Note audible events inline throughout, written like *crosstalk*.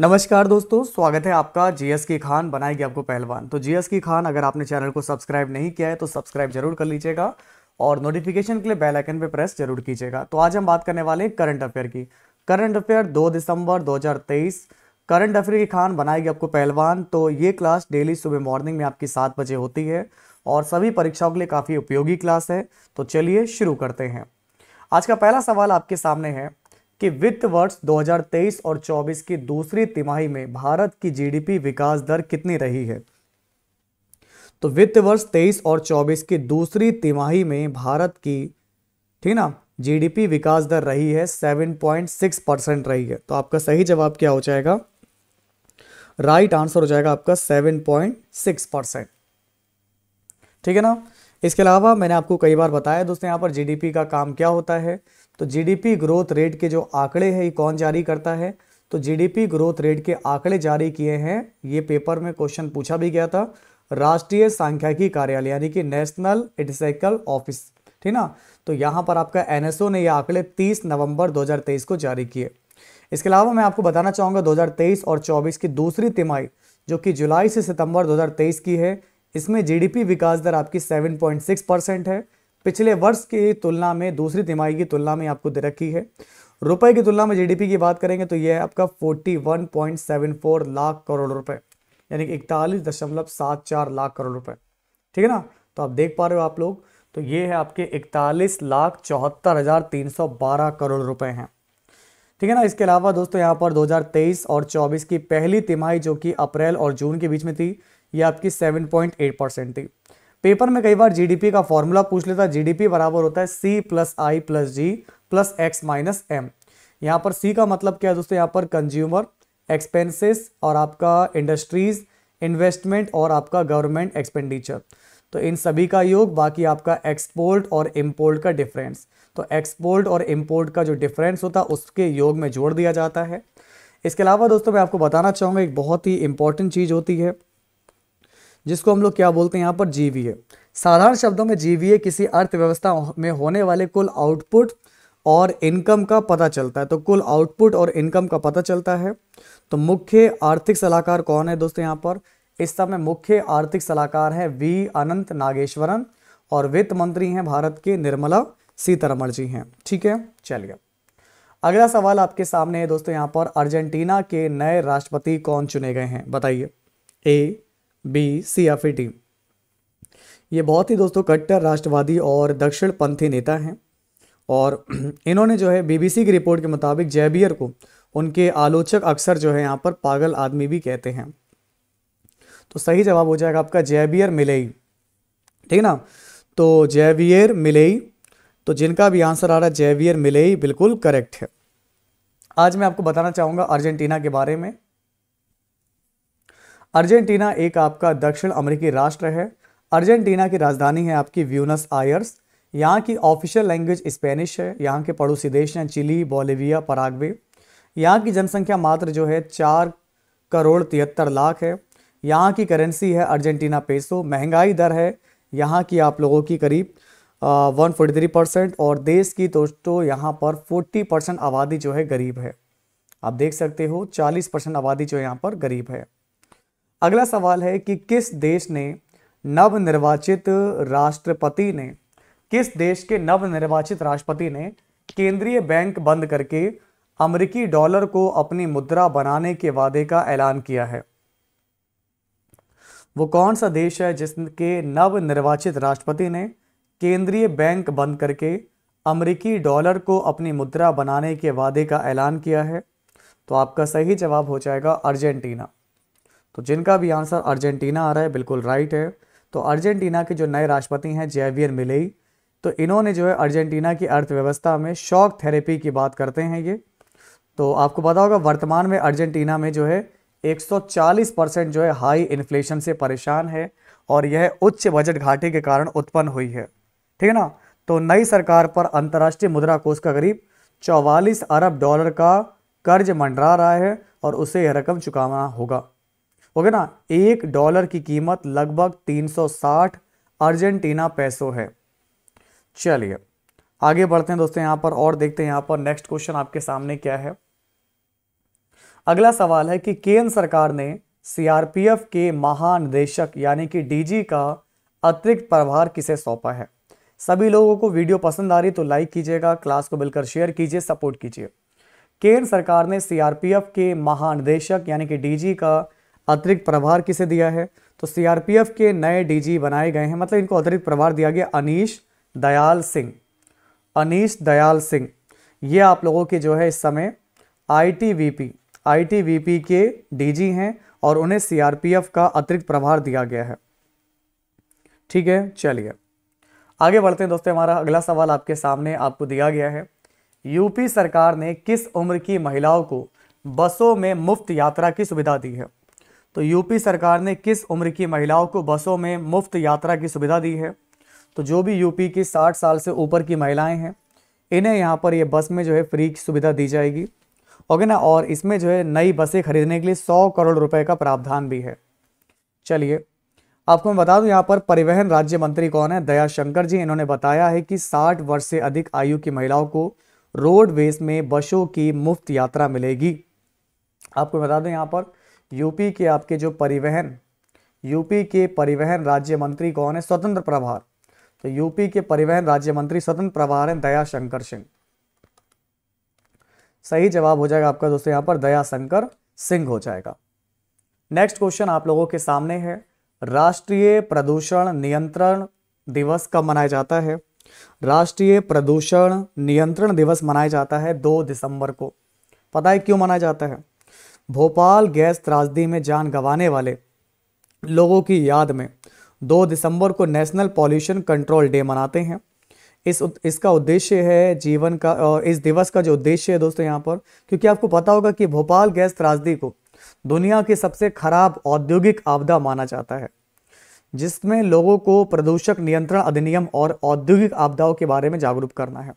नमस्कार दोस्तों स्वागत है आपका जीएस की खान बनाएगी आपको पहलवान तो जीएस की खान अगर आपने चैनल को सब्सक्राइब नहीं किया है तो सब्सक्राइब जरूर कर लीजिएगा और नोटिफिकेशन के लिए बेल आइकन पे प्रेस जरूर कीजिएगा तो आज हम बात करने वाले हैं करंट अफेयर की करंट अफेयर 2 दिसंबर 2023 करंट अफेयर की खान बनाएगी आपको पहलवान तो ये क्लास डेली सुबह मॉर्निंग में आपकी सात बजे होती है और सभी परीक्षाओं के लिए काफ़ी उपयोगी क्लास है तो चलिए शुरू करते हैं आज का पहला सवाल आपके सामने है कि वित्त वर्ष 2023 और 24 की दूसरी तिमाही में भारत की जीडीपी विकास दर कितनी रही है तो वित्त वर्ष 23 और 24 की दूसरी तिमाही में भारत की ठीक ना जीडीपी विकास दर रही है 7.6 परसेंट रही है तो आपका सही जवाब क्या हो जाएगा राइट आंसर हो जाएगा आपका 7.6 परसेंट ठीक है ना इसके अलावा मैंने आपको कई बार बताया दोस्तों यहां पर जीडीपी का काम क्या होता है तो जीडीपी ग्रोथ रेट के जो आंकड़े हैं ये कौन जारी करता है तो जीडीपी ग्रोथ रेट के आंकड़े जारी किए हैं ये पेपर में क्वेश्चन पूछा भी गया था राष्ट्रीय सांख्यिकी कार्यालय यानी कि नेशनल एटिसाइकल ऑफिस ठीक ना तो यहाँ पर आपका एनएसओ ने ये आंकड़े 30 नवंबर 2023 को जारी किए इसके अलावा मैं आपको बताना चाहूँगा 2023 और 24 की दूसरी तिमाही जो कि जुलाई से सितंबर 2023 की है इसमें जीडीपी विकास दर आपकी 7.6 परसेंट है पिछले वर्ष की तुलना में दूसरी तिमाही की तुलना में आपको दे रखी है रुपए की तुलना में जीडीपी की बात करेंगे तो यह है आपका 41.74 लाख करोड़ रुपए यानी कि इकतालीस दशमलव सात चार लाख करोड़ रुपए ठीक है ना तो आप देख पा रहे हो आप लोग तो ये है आपके इकतालीस लाख चौहत्तर हज़ार तीन सौ बारह करोड़ रुपए हैं ठीक है ना इसके अलावा दोस्तों यहाँ पर 2023 और 24 की पहली तिमाही जो कि अप्रैल और जून के बीच में थी ये आपकी 7.8 परसेंट थी पेपर में कई बार जी का फॉर्मूला पूछ लेता है जी बराबर होता है C plus I plus G plus X minus M यहाँ पर सी का मतलब क्या है दोस्तों यहाँ पर कंज्यूमर एक्सपेंसेस और आपका इंडस्ट्रीज इन्वेस्टमेंट और आपका गवर्नमेंट एक्सपेंडिचर तो इन सभी का योग बाकी आपका एक्सपोर्ट और इम्पोर्ट का डिफरेंस तो एक्सपोर्ट और इम्पोर्ट का जो डिफरेंस होता है उसके योग में जोड़ दिया जाता है इसके अलावा दोस्तों मैं आपको बताना चाहूँगा एक बहुत ही इंपॉर्टेंट चीज़ होती है जिसको हम लोग क्या बोलते हैं यहाँ पर जीवीए साधारण शब्दों में जीवीए किसी अर्थव्यवस्था में होने वाले कुल आउटपुट और इनकम का पता चलता है तो कुल आउटपुट और इनकम का पता चलता है तो मुख्य आर्थिक सलाहकार कौन है दोस्तों यहाँ पर इस समय मुख्य आर्थिक सलाहकार है वी अनंत नागेश्वरन और वित्त मंत्री हैं भारत के निर्मला सीतारमण जी हैं ठीक है चलिए अगला सवाल आपके सामने है दोस्तों यहाँ पर अर्जेंटीना के नए राष्ट्रपति कौन चुने गए हैं बताइए ए बी टी ये बहुत ही दोस्तों कट्टर राष्ट्रवादी और दक्षिण पंथी नेता हैं और *clears throat* इन्होंने जो है बीबीसी की रिपोर्ट के मुताबिक जैबियर को उनके आलोचक अक्सर जो है यहाँ पर पागल आदमी भी कहते हैं तो सही जवाब हो जाएगा आपका जैबियर मिलेई ठीक है ना तो जैवियर मिलेई तो जिनका भी आंसर आ रहा है जैवियर मिलेई बिल्कुल करेक्ट है आज मैं आपको बताना चाहूँगा अर्जेंटीना के बारे में अर्जेंटीना एक आपका दक्षिण अमेरिकी राष्ट्र है अर्जेंटीना की राजधानी है आपकी व्यूनस आयर्स यहाँ की ऑफिशियल लैंग्वेज स्पेनिश है यहाँ के पड़ोसी देश हैं चिली बोलीविया पराग्वे यहाँ की जनसंख्या मात्र जो है चार करोड़ तिहत्तर लाख है यहाँ की करेंसी है अर्जेंटीना पेसो महंगाई दर है यहाँ की आप लोगों की करीब वन फोर्टी थ्री परसेंट और देश की दोस्तों यहाँ पर फोर्टी परसेंट आबादी जो है गरीब है आप देख सकते हो चालीस परसेंट आबादी जो है यहाँ पर गरीब है अगला सवाल है कि किस देश ने नवनिर्वाचित राष्ट्रपति ने किस देश के नवनिर्वाचित राष्ट्रपति ने केंद्रीय बैंक बंद करके अमेरिकी डॉलर को अपनी मुद्रा बनाने के वादे का ऐलान किया है वो कौन सा देश है जिसके नवनिर्वाचित राष्ट्रपति ने केंद्रीय बैंक बंद करके अमेरिकी डॉलर को अपनी मुद्रा बनाने के वादे का ऐलान किया है तो आपका सही जवाब हो जाएगा अर्जेंटीना तो जिनका भी आंसर अर्जेंटीना आ रहा है बिल्कुल राइट है तो अर्जेंटीना के जो नए राष्ट्रपति हैं जेवियर मिलेई तो इन्होंने जो है अर्जेंटीना की अर्थव्यवस्था में शॉक थेरेपी की बात करते हैं ये तो आपको पता होगा वर्तमान में अर्जेंटीना में जो है 140 परसेंट जो है हाई इन्फ्लेशन से परेशान है और यह उच्च बजट घाटे के कारण उत्पन्न हुई है ठीक है ना तो नई सरकार पर अंतर्राष्ट्रीय मुद्रा कोष का करीब चौवालीस अरब डॉलर का कर्ज मंडरा रहा है और उसे यह रकम चुकाना होगा ओके ना एक डॉलर की कीमत लगभग 360 अर्जेंटीना पैसो है चलिए आगे बढ़ते हैं दोस्तों यहां पर और देखते हैं यहां पर नेक्स्ट क्वेश्चन आपके सामने क्या है अगला सवाल है कि केंद्र सरकार ने सीआरपीएफ के महानिदेशक यानी कि डीजी का अतिरिक्त प्रभार किसे सौंपा है सभी लोगों को वीडियो पसंद आ रही तो लाइक कीजिएगा क्लास को मिलकर शेयर कीजिए सपोर्ट कीजिए केंद्र सरकार ने सीआरपीएफ के महानिदेशक यानी कि डीजी का अतिरिक्त प्रभार किसे दिया है तो सीआरपीएफ के नए डीजी बनाए गए हैं मतलब इनको अतिरिक्त प्रभार दिया गया अनिश दयाल सिंह अनिश दयाल सिंह ये आप लोगों के जो है इस समय आईटीवीपी आईटीवीपी के डीजी हैं और उन्हें सीआरपीएफ का अतिरिक्त प्रभार दिया गया है ठीक है चलिए आगे बढ़ते हैं दोस्तों हमारा अगला सवाल आपके सामने आपको दिया गया है यूपी सरकार ने किस उम्र की महिलाओं को बसों में मुफ्त यात्रा की सुविधा दी है तो यूपी सरकार ने किस उम्र की महिलाओं को बसों में मुफ्त यात्रा की सुविधा दी है तो जो भी यूपी की 60 साल से ऊपर की महिलाएं हैं इन्हें यहाँ पर ये बस में जो है फ्री की सुविधा दी जाएगी ओके ना और इसमें जो है नई बसें खरीदने के लिए 100 करोड़ रुपए का प्रावधान भी है चलिए आपको मैं बता दूं यहाँ पर परिवहन राज्य मंत्री कौन है दयाशंकर जी इन्होंने बताया है कि 60 वर्ष से अधिक आयु की महिलाओं को रोडवेज में बसों की मुफ्त यात्रा मिलेगी आपको बता दें यहाँ पर यूपी के आपके जो परिवहन यूपी के परिवहन राज्य मंत्री कौन है स्वतंत्र प्रभार तो यूपी के परिवहन राज्य मंत्री स्वतंत्र प्रभार हैं दया शंकर सिंह सही जवाब हो जाएगा आपका दोस्तों यहां पर दया शंकर सिंह हो जाएगा नेक्स्ट क्वेश्चन आप लोगों के सामने है राष्ट्रीय प्रदूषण नियंत्रण दिवस कब मनाया जाता है राष्ट्रीय प्रदूषण नियंत्रण दिवस मनाया जाता है दो दिसंबर को पता है क्यों मनाया जाता है भोपाल गैस त्रासदी में जान गंवाने वाले लोगों की याद में 2 दिसंबर को नेशनल पॉल्यूशन कंट्रोल डे मनाते हैं इस इसका उद्देश्य है जीवन का और इस दिवस का जो उद्देश्य है दोस्तों यहाँ पर क्योंकि आपको पता होगा कि भोपाल गैस त्रासदी को दुनिया की सबसे खराब औद्योगिक आपदा माना जाता है जिसमें लोगों को प्रदूषक नियंत्रण अधिनियम और औद्योगिक आपदाओं के बारे में जागरूक करना है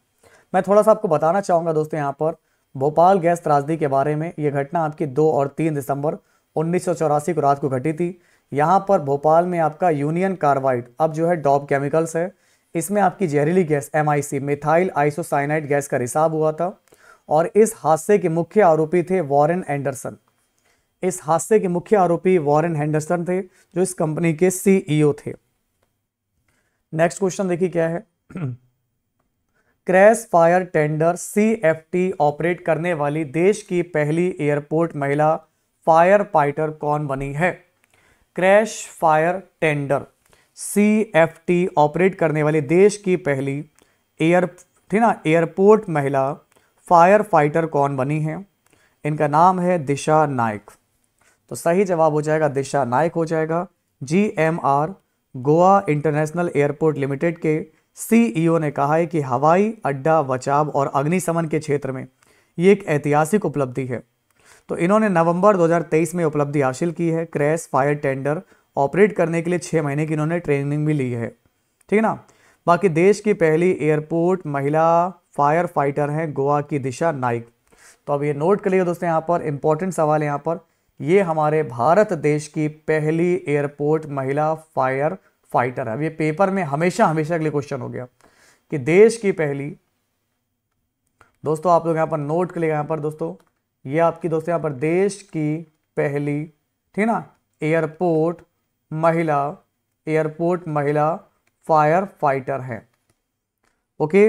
मैं थोड़ा सा आपको बताना चाहूँगा दोस्तों यहाँ पर भोपाल गैस त्रासदी के बारे में ये घटना आपकी दो और तीन दिसंबर उन्नीस को रात को घटी थी यहाँ पर भोपाल में आपका यूनियन कार्बाइड अब जो है डॉप केमिकल्स है इसमें आपकी जहरीली gas M methyl isocyanide gas का रिसाव हुआ था और इस हादसे के मुख्य आरोपी थे वॉरेन एंडरसन इस हादसे के मुख्य आरोपी वॉरेन हैंडरसन थे जो इस कंपनी के सीईओ e थे नेक्स्ट क्वेश्चन देखिए क्या है क्रैश फायर टेंडर सी ऑपरेट करने वाली देश की पहली एयरपोर्ट महिला फायर फाइटर कौन बनी है क्रैश फायर टेंडर सी ऑपरेट करने वाली देश की पहली एयर थी ना एयरपोर्ट महिला फायर फाइटर कौन बनी है इनका नाम है दिशा नायक तो सही जवाब हो जाएगा दिशा नायक हो जाएगा G M R Goa international airport limited के सीईओ ने कहा है कि हवाई अड्डा बचाव और अग्निशमन के क्षेत्र में ये एक ऐतिहासिक उपलब्धि है तो इन्होंने नवंबर 2023 में उपलब्धि हासिल की है क्रैश फायर टेंडर ऑपरेट करने के लिए छः महीने की इन्होंने ट्रेनिंग भी ली है ठीक है ना बाकी देश की पहली एयरपोर्ट महिला फायर फाइटर हैं गोवा की दिशा नाइक तो अब ये नोट कर लिए दोस्तों यहाँ पर इंपॉर्टेंट सवाल यहाँ पर ये हमारे भारत देश की पहली एयरपोर्ट महिला फायर फाइटर है अब ये पेपर में हमेशा हमेशा के लिए क्वेश्चन हो गया कि देश की पहली दोस्तों आप लोग यहाँ पर नोट के लिए यहाँ पर दोस्तों ये आपकी दोस्तों यहाँ पर देश की पहली ठीक ना एयरपोर्ट महिला एयरपोर्ट महिला फायर फाइटर है ओके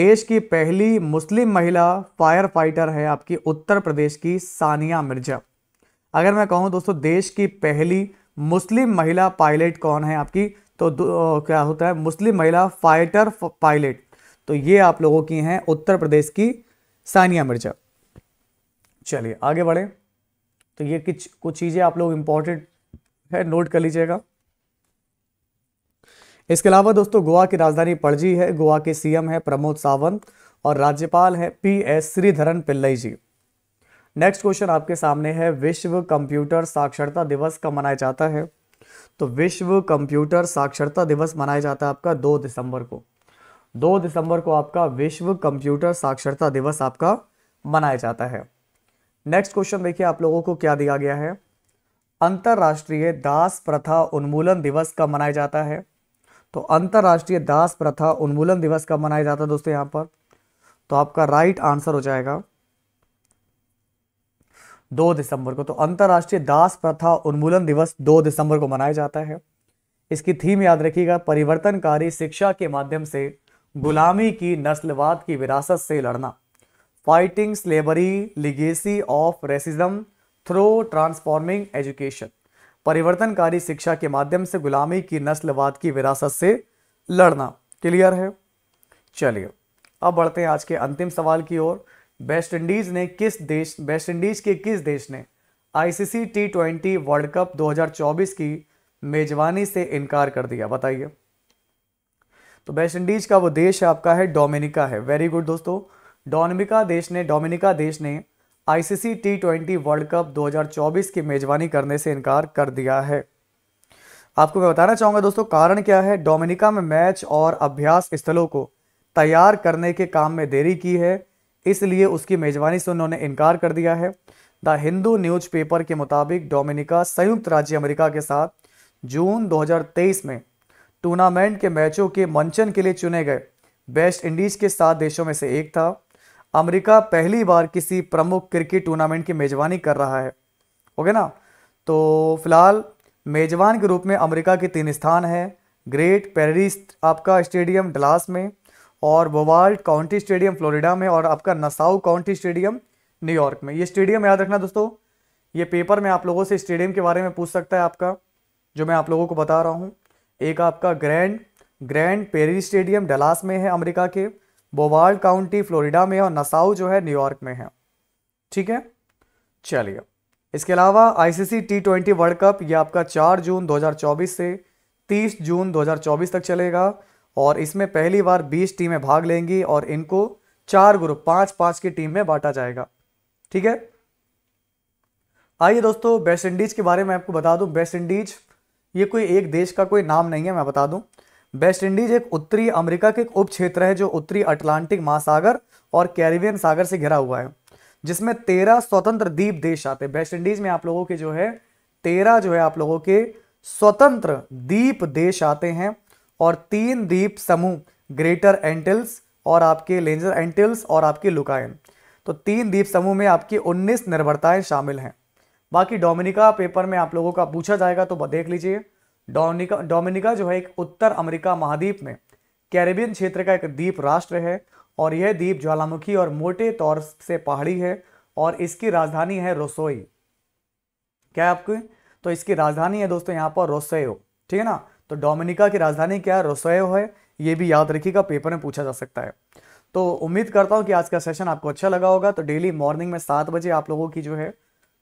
देश की पहली मुस्लिम महिला फायर फाइटर है आपकी उत्तर प्रदेश की सानिया मिर्जा अगर मैं कहूँ दोस्तों देश की पहली मुस्लिम महिला पायलट कौन है आपकी तो क्या होता है मुस्लिम महिला फाइटर पायलट तो ये आप लोगों की हैं उत्तर प्रदेश की सानिया मिर्जा चलिए आगे बढ़े तो ये कुछ कुछ चीज़ें आप लोग इम्पोर्टेंट है नोट कर लीजिएगा इसके अलावा दोस्तों गोवा की राजधानी पणजी है गोवा के सीएम है प्रमोद सावंत और राज्यपाल है P S Sreedharan Pillai ji next question आपके सामने है विश्व कंप्यूटर साक्षरता दिवस कब मनाया जाता है तो विश्व कंप्यूटर साक्षरता दिवस मनाया जाता है आपका दो दिसंबर को दो दिसंबर को आपका विश्व कंप्यूटर साक्षरता दिवस आपका मनाया जाता है नेक्स्ट क्वेश्चन देखिए आप लोगों को क्या दिया गया है अंतर्राष्ट्रीय दास प्रथा उन्मूलन दिवस कब मनाया जाता है तो अंतर्राष्ट्रीय दास प्रथा उन्मूलन दिवस कब मनाया जाता है दोस्तों यहाँ पर तो आपका राइट आंसर हो जाएगा दो दिसंबर को तो अंतर्राष्ट्रीय दास प्रथा उन्मूलन दिवस दो दिसंबर को मनाया जाता है इसकी थीम याद रखिएगा परिवर्तनकारी शिक्षा के माध्यम से गुलामी की नस्लवाद की विरासत से लड़ना fighting slavery legacy of racism through transforming education परिवर्तनकारी शिक्षा के माध्यम से गुलामी की नस्लवाद की विरासत से लड़ना क्लियर है चलिए अब बढ़ते हैं आज के अंतिम सवाल की ओर वेस्ट इंडीज़ ने किस देश वेस्ट इंडीज़ के किस देश ने ICC T twenty world cup 2024 की मेजबानी से इनकार कर दिया बताइए तो वेस्ट इंडीज़ का वो देश है आपका है डोमिनिका है वेरी गुड दोस्तों डोमिनिका देश ने डोमिनिका देश ने ICC T twenty world cup 2024 की मेजबानी करने से इनकार कर दिया है आपको मैं बताना चाहूंगा दोस्तों कारण क्या है डोमिनिका में मैच और अभ्यास स्थलों को तैयार करने के काम में देरी की है इसलिए उसकी मेजबानी से उन्होंने इनकार कर दिया है द हिंदू न्यूज पेपर के मुताबिक डोमिनिका संयुक्त राज्य अमेरिका के साथ जून 2023 में टूर्नामेंट के मैचों के मंचन के लिए चुने गए वेस्ट इंडीज के सात देशों में से एक था अमेरिका पहली बार किसी प्रमुख क्रिकेट टूर्नामेंट की मेजबानी कर रहा है ओके ना तो फिलहाल मेजबान के रूप में अमेरिका के तीन स्थान हैं ग्रेट पेरिस आपका स्टेडियम डलास में और वोवाल्ट काउंटी स्टेडियम फ्लोरिडा में और आपका नसाऊ काउंटी स्टेडियम न्यूयॉर्क में ये स्टेडियम याद रखना दोस्तों ये पेपर में आप लोगों से स्टेडियम के बारे में पूछ सकता है आपका जो मैं आप लोगों को बता रहा हूँ एक आपका grand Grand Prairie stadium Dallas में है अमेरिका के बोवाल्ड काउंटी फ्लोरिडा में और नसाऊ जो है न्यूयॉर्क में है ठीक है चलिए इसके अलावा ICC T twenty world cup ये आपका 4 जून 2024 से 30 जून 2024 तक चलेगा और इसमें पहली बार 20 टीमें भाग लेंगी और इनको चार ग्रुप पांच पांच की टीम में बांटा जाएगा ठीक है आइए दोस्तों वेस्ट इंडीज के बारे में आपको बता दूं वेस्ट इंडीज ये कोई एक देश का कोई नाम नहीं है मैं बता दूं वेस्ट इंडीज एक उत्तरी अमेरिका के एक उप क्षेत्र है जो उत्तरी अटलांटिक महासागर और कैरिबियन सागर से घिरा हुआ है जिसमें तेरह स्वतंत्र द्वीप देश आते हैं वेस्ट इंडीज में आप लोगों के जो है तेरह जो है आप लोगों के स्वतंत्र द्वीप देश आते हैं और तीन द्वीप समूह ग्रेटर एंटिल्स और आपके लेंजर एंटिल्स और आपके लुकायन तो तीन द्वीप समूह में आपकी 19 निर्भरताएं शामिल हैं बाकी डोमिनिका पेपर में आप लोगों का पूछा जाएगा तो देख लीजिए डोमिनिका डोमिनिका जो है एक उत्तर अमेरिका महाद्वीप में कैरेबियन क्षेत्र का एक द्वीप राष्ट्र है और यह द्वीप ज्वालामुखी और मोटे तौर से पहाड़ी है और इसकी राजधानी है रोसोई क्या आपको आपकी तो इसकी राजधानी है दोस्तों यहाँ पर रोसोयो ठीक है ना तो डोमिनिका की राजधानी क्या रोसोयो है ये भी याद रखिएगा पेपर में पूछा जा सकता है तो उम्मीद करता हूँ कि आज का सेशन आपको अच्छा लगा होगा तो डेली मॉर्निंग में सात बजे आप लोगों की जो है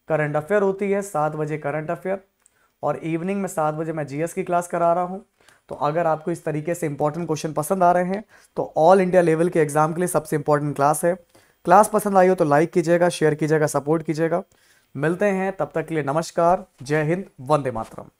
करंट अफेयर होती है सात बजे करंट अफेयर और इवनिंग में सात बजे मैं जीएस की क्लास करा रहा हूँ तो अगर आपको इस तरीके से इंपॉर्टेंट क्वेश्चन पसंद आ रहे हैं तो ऑल इंडिया लेवल के एग्जाम के लिए सबसे इंपॉर्टेंट क्लास है क्लास पसंद आई हो तो लाइक कीजिएगा शेयर कीजिएगा सपोर्ट कीजिएगा मिलते हैं तब तक के लिए नमस्कार जय हिंद वंदे मातरम